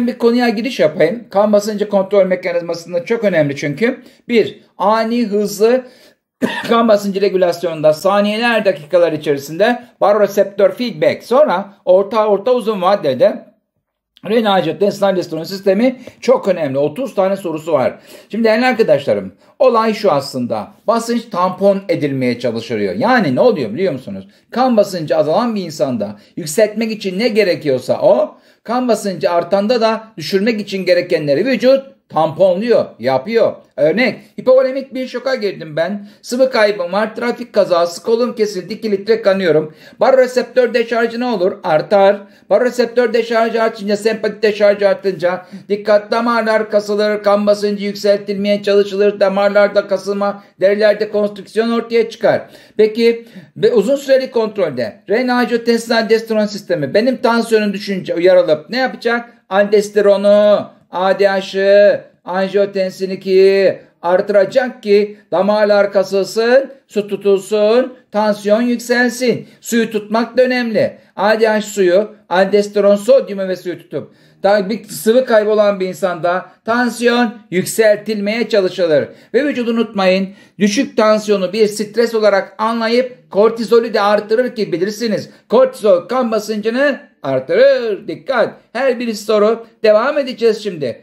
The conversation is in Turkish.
bir konuya giriş yapayım. Kan basıncı kontrol mekanizmasında çok önemli çünkü. Bir, ani hızlı kan basıncı regülasyonunda saniyeler dakikalar içerisinde baroroseptör feedback. Sonra orta orta uzun vadede Renal Cep'ten sistemi çok önemli. 30 tane sorusu var. Şimdi değerli arkadaşlarım olay şu aslında. Basınç tampon edilmeye çalışılıyor. Yani ne oluyor biliyor musunuz? Kan basıncı azalan bir insanda yükseltmek için ne gerekiyorsa o Kan basıncı artanda da düşürmek için gerekenleri vücut tamponluyor, yapıyor. Örnek, hipovolemik bir şoka girdim ben. Sıvı kaybım var, trafik kazası, kolum kesildi, 2 litre kanıyorum. Baroreseptör deşarjı ne olur? Artar. Baroreseptör deşarjı artınca, sempatik deşarjı artınca dikkat damarlar kasılır, kan basıncı yükseltilmeye çalışılır, damarlarda kasılma, derilerde konstrüksiyon ortaya çıkar. Peki ve uzun süreli kontrolde renal-anjiyotensin aldosteron sistemi benim tansiyonum düşünce uyarılıp ne yapacak? Aldosteronu ADH'ı, anjiyotensini ki artıracak ki damarlar kasılsın, su tutulsun, tansiyon yükselsin. Suyu tutmak da önemli. ADH suyu, aldosteron sodyumu ve suyu tutup bir sıvı kaybolan bir insanda tansiyon yükseltilmeye çalışılır. Ve vücudu unutmayın düşük tansiyonu bir stres olarak anlayıp kortizolü de artırır ki bilirsiniz. Kortizol kan basıncını artırır. Dikkat. Her bir soru. Devam edeceğiz şimdi.